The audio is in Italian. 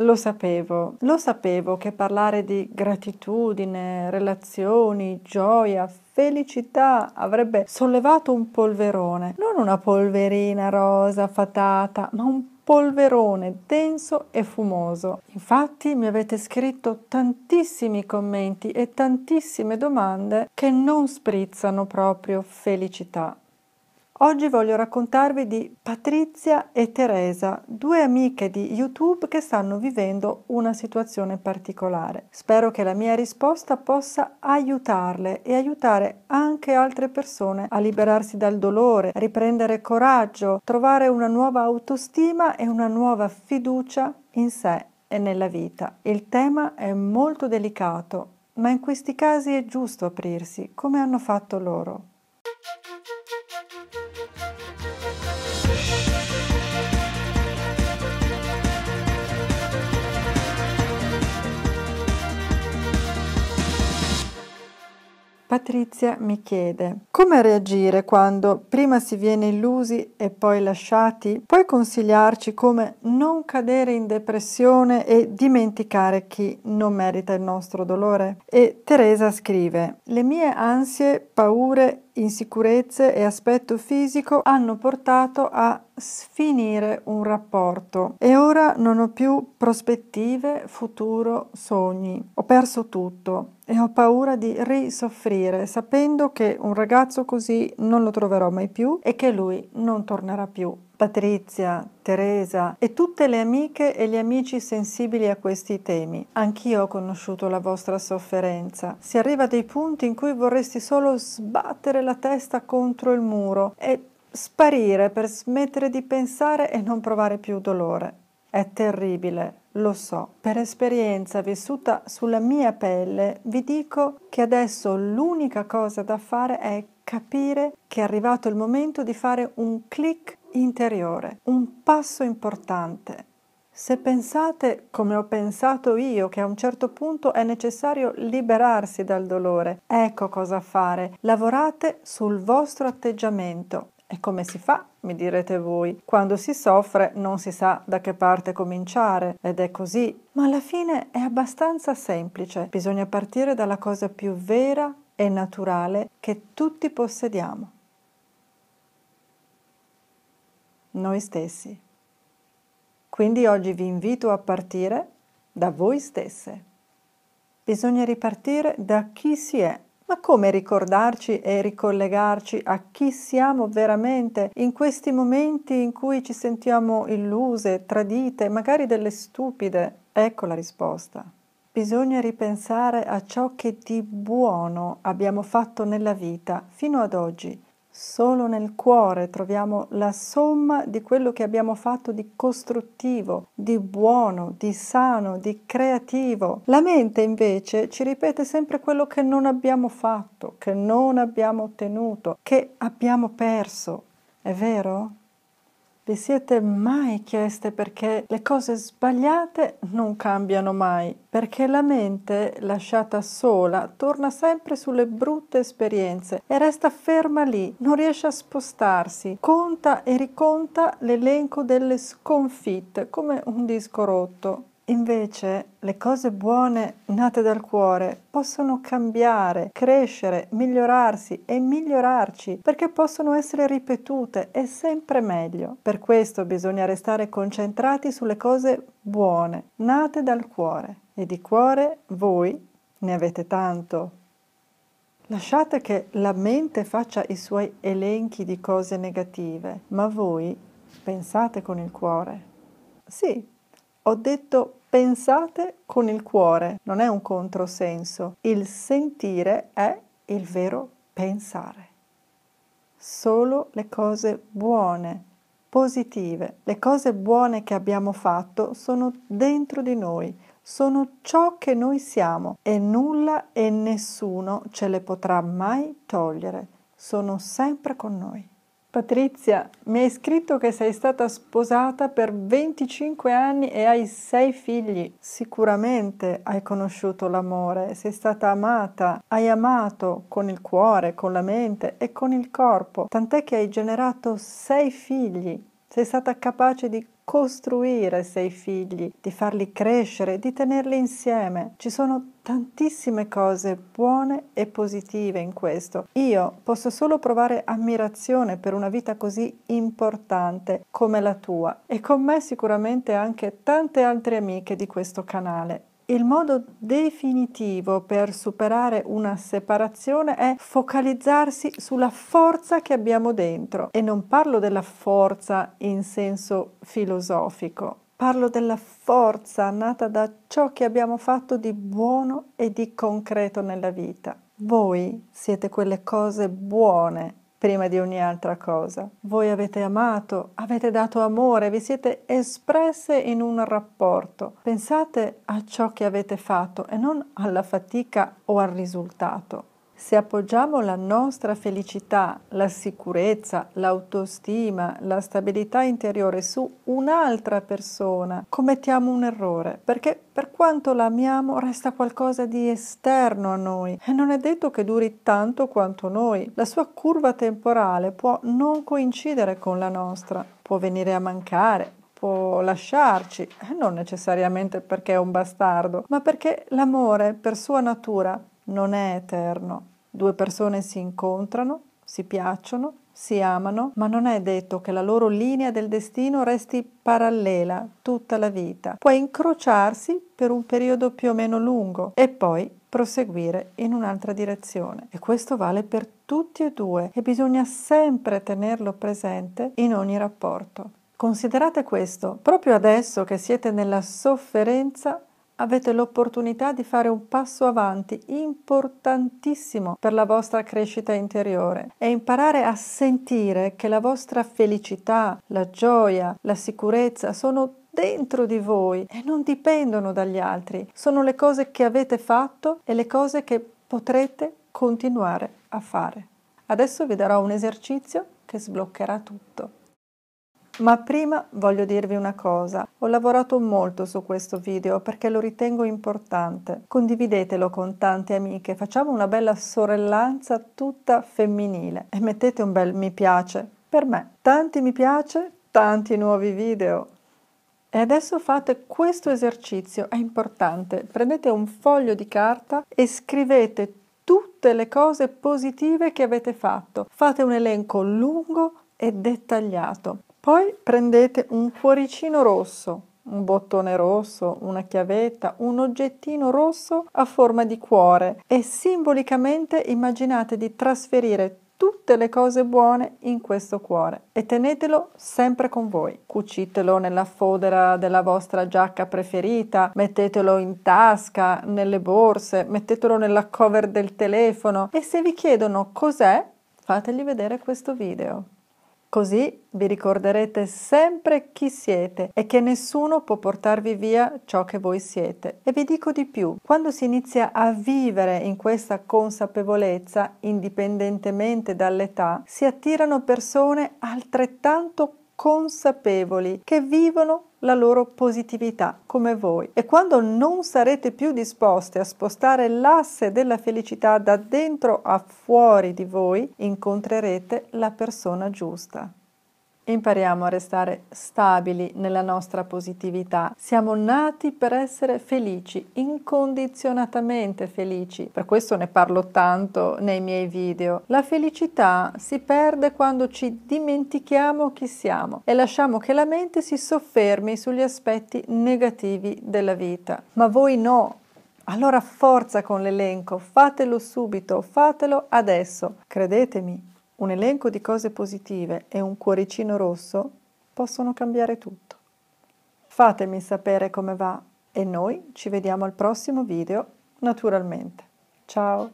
Lo sapevo, lo sapevo che parlare di gratitudine, relazioni, gioia, felicità avrebbe sollevato un polverone, non una polverina rosa fatata, ma un polverone denso e fumoso. Infatti mi avete scritto tantissimi commenti e tantissime domande che non sprizzano proprio felicità. Oggi voglio raccontarvi di Patrizia e Teresa, due amiche di YouTube che stanno vivendo una situazione particolare. Spero che la mia risposta possa aiutarle e aiutare anche altre persone a liberarsi dal dolore, riprendere coraggio, trovare una nuova autostima e una nuova fiducia in sé e nella vita. Il tema è molto delicato, ma in questi casi è giusto aprirsi, come hanno fatto loro. Patrizia mi chiede come reagire quando prima si viene illusi e poi lasciati? Puoi consigliarci come non cadere in depressione e dimenticare chi non merita il nostro dolore? E Teresa scrive le mie ansie, paure insicurezze e aspetto fisico hanno portato a sfinire un rapporto e ora non ho più prospettive, futuro, sogni. Ho perso tutto e ho paura di risoffrire sapendo che un ragazzo così non lo troverò mai più e che lui non tornerà più Patrizia, Teresa e tutte le amiche e gli amici sensibili a questi temi. Anch'io ho conosciuto la vostra sofferenza. Si arriva a dei punti in cui vorresti solo sbattere la testa contro il muro e sparire per smettere di pensare e non provare più dolore. È terribile, lo so. Per esperienza vissuta sulla mia pelle, vi dico che adesso l'unica cosa da fare è capire che è arrivato il momento di fare un clic interiore, un passo importante. Se pensate, come ho pensato io, che a un certo punto è necessario liberarsi dal dolore, ecco cosa fare. Lavorate sul vostro atteggiamento. E come si fa? mi direte voi. Quando si soffre non si sa da che parte cominciare ed è così. Ma alla fine è abbastanza semplice. Bisogna partire dalla cosa più vera e naturale che tutti possediamo. noi stessi. Quindi oggi vi invito a partire da voi stesse. Bisogna ripartire da chi si è. Ma come ricordarci e ricollegarci a chi siamo veramente in questi momenti in cui ci sentiamo illuse, tradite, magari delle stupide? Ecco la risposta. Bisogna ripensare a ciò che di buono abbiamo fatto nella vita fino ad oggi Solo nel cuore troviamo la somma di quello che abbiamo fatto di costruttivo, di buono, di sano, di creativo. La mente invece ci ripete sempre quello che non abbiamo fatto, che non abbiamo ottenuto, che abbiamo perso. È vero? Vi siete mai chieste perché le cose sbagliate non cambiano mai? Perché la mente, lasciata sola, torna sempre sulle brutte esperienze e resta ferma lì, non riesce a spostarsi, conta e riconta l'elenco delle sconfitte come un disco rotto. Invece le cose buone nate dal cuore possono cambiare, crescere, migliorarsi e migliorarci perché possono essere ripetute e sempre meglio. Per questo bisogna restare concentrati sulle cose buone nate dal cuore e di cuore voi ne avete tanto. Lasciate che la mente faccia i suoi elenchi di cose negative, ma voi pensate con il cuore. Sì, ho detto pensate con il cuore, non è un controsenso. Il sentire è il vero pensare. Solo le cose buone, positive, le cose buone che abbiamo fatto sono dentro di noi, sono ciò che noi siamo e nulla e nessuno ce le potrà mai togliere, sono sempre con noi. Patrizia, mi hai scritto che sei stata sposata per 25 anni e hai sei figli. Sicuramente hai conosciuto l'amore, sei stata amata, hai amato con il cuore, con la mente e con il corpo, tant'è che hai generato sei figli. Sei stata capace di costruire sei figli, di farli crescere, di tenerli insieme. Ci sono tantissime cose buone e positive in questo. Io posso solo provare ammirazione per una vita così importante come la tua e con me sicuramente anche tante altre amiche di questo canale. Il modo definitivo per superare una separazione è focalizzarsi sulla forza che abbiamo dentro e non parlo della forza in senso filosofico, parlo della forza nata da ciò che abbiamo fatto di buono e di concreto nella vita. Voi siete quelle cose buone prima di ogni altra cosa. Voi avete amato, avete dato amore, vi siete espresse in un rapporto. Pensate a ciò che avete fatto e non alla fatica o al risultato se appoggiamo la nostra felicità, la sicurezza, l'autostima, la stabilità interiore su un'altra persona, commettiamo un errore, perché per quanto l'amiamo resta qualcosa di esterno a noi e non è detto che duri tanto quanto noi. La sua curva temporale può non coincidere con la nostra, può venire a mancare, può lasciarci, non necessariamente perché è un bastardo, ma perché l'amore per sua natura non è eterno. Due persone si incontrano, si piacciono, si amano, ma non è detto che la loro linea del destino resti parallela tutta la vita. Può incrociarsi per un periodo più o meno lungo e poi proseguire in un'altra direzione. E questo vale per tutti e due e bisogna sempre tenerlo presente in ogni rapporto. Considerate questo, proprio adesso che siete nella sofferenza avete l'opportunità di fare un passo avanti importantissimo per la vostra crescita interiore e imparare a sentire che la vostra felicità, la gioia, la sicurezza sono dentro di voi e non dipendono dagli altri, sono le cose che avete fatto e le cose che potrete continuare a fare. Adesso vi darò un esercizio che sbloccherà tutto. Ma prima voglio dirvi una cosa, ho lavorato molto su questo video perché lo ritengo importante. Condividetelo con tante amiche, facciamo una bella sorellanza tutta femminile e mettete un bel mi piace per me. Tanti mi piace, tanti nuovi video. E adesso fate questo esercizio, è importante. Prendete un foglio di carta e scrivete tutte le cose positive che avete fatto. Fate un elenco lungo e dettagliato. Poi prendete un cuoricino rosso, un bottone rosso, una chiavetta, un oggettino rosso a forma di cuore e simbolicamente immaginate di trasferire tutte le cose buone in questo cuore e tenetelo sempre con voi. Cucitelo nella fodera della vostra giacca preferita, mettetelo in tasca, nelle borse, mettetelo nella cover del telefono e se vi chiedono cos'è, fategli vedere questo video. Così vi ricorderete sempre chi siete e che nessuno può portarvi via ciò che voi siete. E vi dico di più, quando si inizia a vivere in questa consapevolezza, indipendentemente dall'età, si attirano persone altrettanto consapevoli che vivono la loro positività come voi. E quando non sarete più disposte a spostare l'asse della felicità da dentro a fuori di voi, incontrerete la persona giusta impariamo a restare stabili nella nostra positività. Siamo nati per essere felici, incondizionatamente felici. Per questo ne parlo tanto nei miei video. La felicità si perde quando ci dimentichiamo chi siamo e lasciamo che la mente si soffermi sugli aspetti negativi della vita. Ma voi no, allora forza con l'elenco, fatelo subito, fatelo adesso. Credetemi, un elenco di cose positive e un cuoricino rosso possono cambiare tutto. Fatemi sapere come va e noi ci vediamo al prossimo video, naturalmente. Ciao!